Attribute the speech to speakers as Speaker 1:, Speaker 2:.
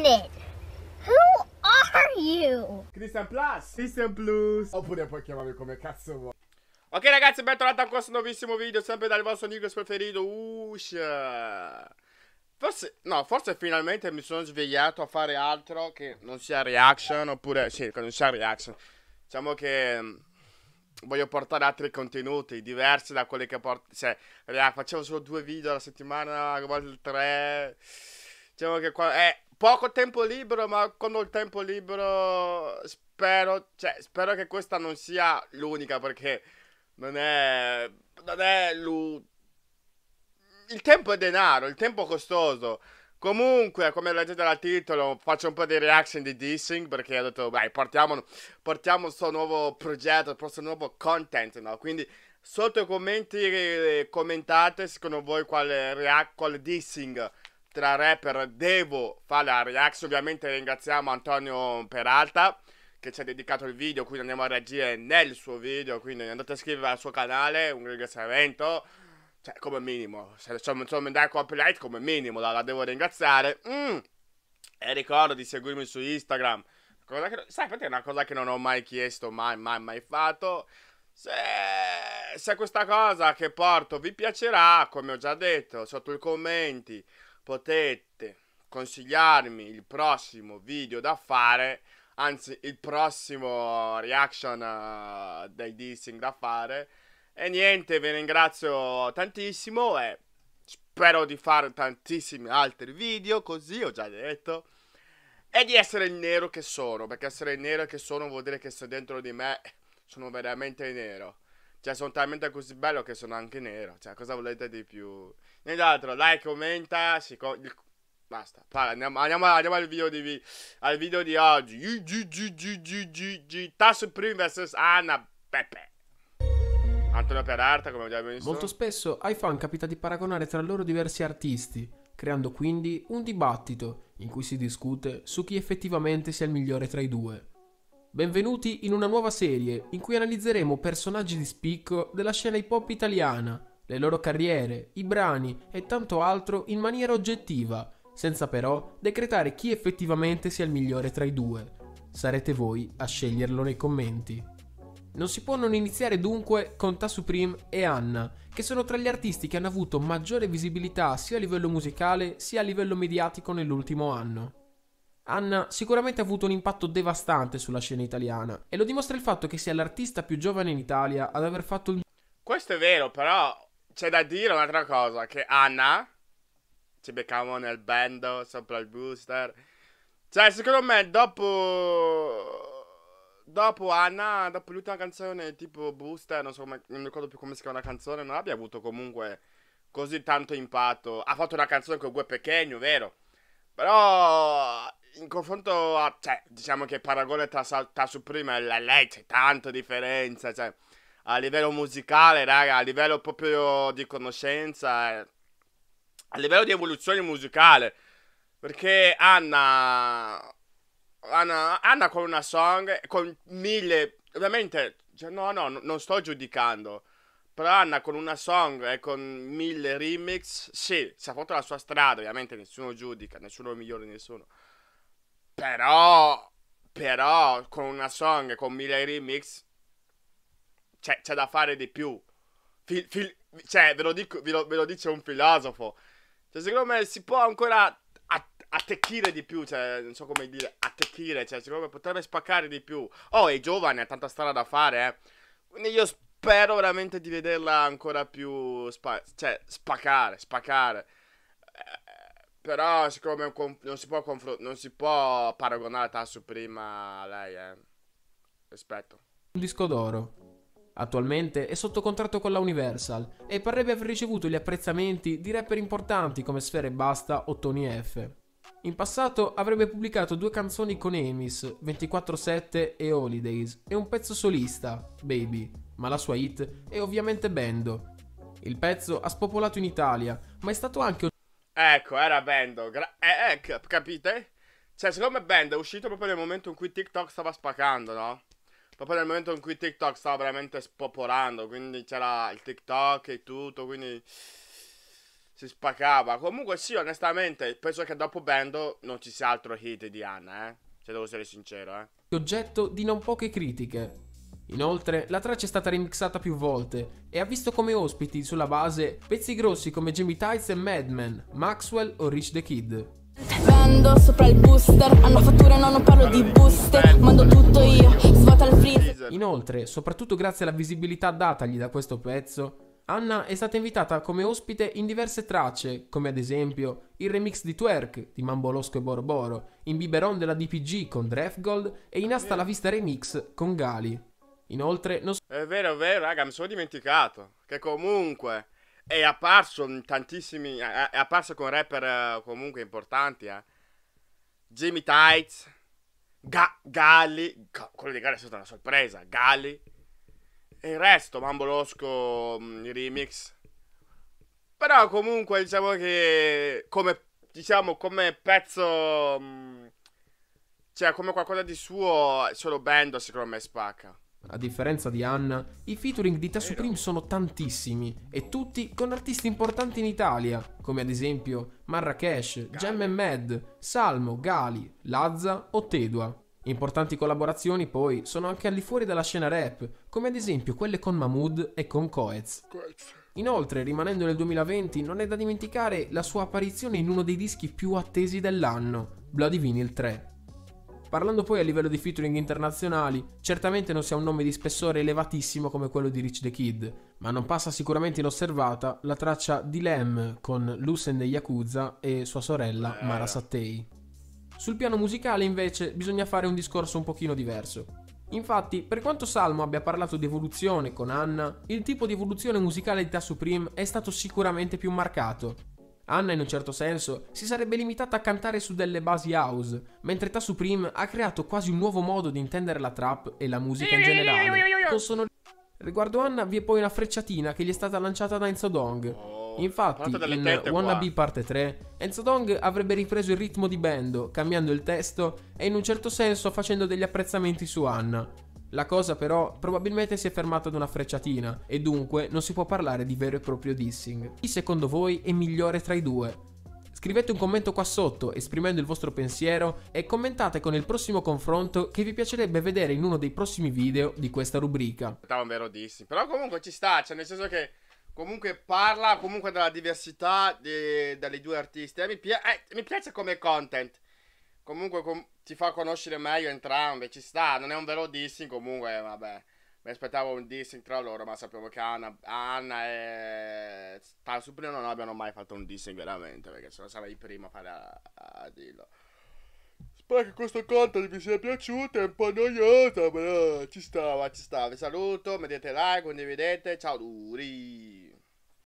Speaker 1: minute! Who are you? Christian Plus! Christian Plus! Oppure puoi chiamarmi come cazzo vuoi. Ok ragazzi, bentornati a questo nuovissimo video, sempre dal vostro Nicholas preferito, Ush! Forse, no, forse finalmente mi sono svegliato a fare altro che non sia reaction, oppure, sì, che non sia reaction. Diciamo che mm, voglio portare altri contenuti diversi da quelli che porto, cioè, raga, facevo solo due video alla settimana, a volte tre... Diciamo che qua... Eh, poco tempo libero, ma con il tempo libero spero, cioè, spero che questa non sia l'unica perché non è, non è l'u... il tempo è denaro, il tempo è costoso. Comunque, come leggete dal titolo, faccio un po' di reaction di dissing perché ho detto, beh, portiamo, portiamo il suo nuovo progetto, il nostro nuovo content, no? Quindi sotto i commenti eh, commentate secondo voi quale, rea- quale dissing tra rapper devo fare la reaction. Ovviamente ringraziamo Antonio Peralta che ci ha dedicato il video, quindi andiamo a reagire nel suo video, quindi andate a scrivere al suo canale, un ringraziamento. Cioè, come minimo, se insomma, insomma dai copyright, come minimo la, la devo ringraziare. Mm. E ricordo di seguirmi su Instagram. Cosa che, sai, perché è una cosa che non ho mai chiesto, mai, mai, mai fatto. Se, se questa cosa che porto vi piacerà, come ho già detto, sotto i commenti, potete consigliarmi il prossimo video da fare, anzi il prossimo reaction uh, eh, dai dissing da fare. E niente, vi ringrazio tantissimo e spero di fare tantissimi altri video, così ho già detto. E di essere il nero che sono, perché essere il nero che sono vuol dire che se dentro di me sono veramente nero. Cioè sono talmente così bello che sono anche nero, cioè cosa volete di più? nient'altro. Like, commenta, si co- Basta, Parla, andiamo, andiamo, andiamo, al, video di, al video di oggi. Tasso Prim vs Anna Pepe. Antonio Peralta, come abbiamo visto. Molto
Speaker 2: spesso ai fan capita di paragonare tra loro diversi artisti, creando quindi un dibattito in cui si discute su chi effettivamente sia il migliore tra i due. Benvenuti in una nuova serie in cui analizzeremo personaggi di spicco della scena hip hop italiana le loro carriere, i brani e tanto altro in maniera oggettiva, senza però decretare chi effettivamente sia il migliore tra i due. Sarete voi a sceglierlo nei commenti. Non si può non iniziare dunque con Ta Supreme e Anna, che sono tra gli artisti che hanno avuto maggiore visibilità sia a livello musicale sia a livello mediatico nell'ultimo anno. Anna sicuramente ha avuto un impatto devastante sulla scena italiana e lo dimostra il fatto che sia l'artista più giovane in Italia ad aver fatto il...
Speaker 1: Questo è vero, però c'è da dire un'altra cosa, che Anna, ci beccavamo nel bando sopra il booster. Cioè, secondo me, dopo... Dopo Anna, dopo l'ultima canzone tipo Booster, non so come, non ricordo più come si chiama la canzone, non abbia avuto comunque così tanto impatto. Ha fatto una canzone con Gue Pechegno, vero? Però in confronto a... Cioè, diciamo che il paragone tra, tra prima e la lei c'è tanta differenza, cioè a livello musicale, raga, a livello proprio di conoscenza, eh, a livello di evoluzione musicale. Perché Anna. Anna, Anna con una song, con mille. Ovviamente, cioè, no, no, non sto giudicando. Però Anna con una song e con mille remix, sì, si è fatto la sua strada, ovviamente nessuno giudica, nessuno è migliore di nessuno. Però, però, con una song e con mille remix, c'è, c'è da fare di più. Fil, fil, cioè, ve lo, dico, ve, lo, ve lo, dice un filosofo. Cioè, secondo me si può ancora attecchire di più, cioè, non so come dire, attecchire, cioè, secondo me potrebbe spaccare di più. Oh, è giovane, ha tanta strada da fare, eh. Quindi io spero veramente di vederla ancora più, spa- cioè, spaccare, spaccare. Eh, però, siccome non, si può confr- non si può paragonare Tasso prima a lei, eh. Rispetto.
Speaker 2: Un disco d'oro. Attualmente è sotto contratto con la Universal e parrebbe aver ricevuto gli apprezzamenti di rapper importanti come Sfere Basta o Tony F. In passato avrebbe pubblicato due canzoni con Emis, 24-7 e Holidays, e un pezzo solista, Baby, ma la sua hit è ovviamente Bendo. Il pezzo ha spopolato in Italia, ma è stato anche... un...
Speaker 1: Ecco, era Bendo, Gra- eh, eh, capite? Cioè, secondo me Bendo è uscito proprio nel momento in cui TikTok stava spaccando, no? proprio nel momento in cui TikTok stava veramente spopolando, quindi c'era il TikTok e tutto, quindi si spaccava. Comunque sì, onestamente, penso che dopo Bando non ci sia altro hit di Anna, eh. Se devo essere sincero, eh.
Speaker 2: Oggetto di non poche critiche. Inoltre, la traccia è stata remixata più volte e ha visto come ospiti sulla base pezzi grossi come Jimmy Tights e Madman, Maxwell o Rich the Kid.
Speaker 1: Vendo sopra il booster, hanno fatture non parlo di buste, mando tutto io, svuota il
Speaker 2: freezer. Inoltre, soprattutto grazie alla visibilità datagli da questo pezzo, Anna è stata invitata come ospite in diverse tracce, come ad esempio il remix di Twerk di Mambolosco e Borboro, in Biberon della DPG con Drefgold e in Asta la Vista Remix con Gali. Inoltre, non so...
Speaker 1: È vero, è vero, raga, mi sono dimenticato. Che comunque, è apparso in tantissimi. È, apparso con rapper eh, comunque importanti, eh. Jimmy Tights, Ga- Galli, Ga- quello di Galli è stata una sorpresa, Galli, e il resto, Mambolosco, mm, i Remix. Però comunque diciamo che come, diciamo, come pezzo, mm, cioè come qualcosa di suo, solo Bando secondo me spacca.
Speaker 2: A differenza di Anna, i featuring di Ta Supreme sono tantissimi e tutti con artisti importanti in Italia, come ad esempio Marrakesh, Gem Mad, Salmo, Gali, Lazza o Tedua. Importanti collaborazioni poi sono anche al di fuori della scena rap, come ad esempio quelle con Mahmood e con Coez. Inoltre, rimanendo nel 2020, non è da dimenticare la sua apparizione in uno dei dischi più attesi dell'anno, Bloody Vinyl 3. Parlando poi a livello di featuring internazionali, certamente non si ha un nome di spessore elevatissimo come quello di Rich the Kid, ma non passa sicuramente inosservata la traccia di Lem con Lucen de Yakuza e sua sorella eh, Mara eh. Sattei. Sul piano musicale invece bisogna fare un discorso un pochino diverso. Infatti, per quanto Salmo abbia parlato di evoluzione con Anna, il tipo di evoluzione musicale di Ta Supreme è stato sicuramente più marcato, Anna in un certo senso si sarebbe limitata a cantare su delle basi house, mentre Ta Supreme ha creato quasi un nuovo modo di intendere la trap e la musica in generale. Possono... Riguardo Anna vi è poi una frecciatina che gli è stata lanciata da Enzo Dong. Oh, Infatti, in Be parte 3, Enzo Dong avrebbe ripreso il ritmo di Bando, cambiando il testo e in un certo senso facendo degli apprezzamenti su Anna. La cosa però probabilmente si è fermata ad una frecciatina e dunque non si può parlare di vero e proprio dissing. Chi secondo voi è migliore tra i due? Scrivete un commento qua sotto esprimendo il vostro pensiero e commentate con il prossimo confronto che vi piacerebbe vedere in uno dei prossimi video di questa rubrica.
Speaker 1: Aspettavo un vero dissing, però comunque ci sta, cioè nel senso che comunque parla comunque della diversità di, delle due artiste. Mi, pi- eh, mi piace come content comunque com- ti fa conoscere meglio entrambe, ci sta, non è un vero dissing comunque, vabbè. Mi aspettavo un dissing tra loro, ma sappiamo che Anna, Anna e Tal Supremo non abbiano mai fatto un dissing veramente, perché se no sarei il primo a fare a, a dirlo. Spero che questo content vi sia piaciuto, è un po' noiosa, però ci stava, ci stava. Vi saluto, mettete like, condividete, ciao duri!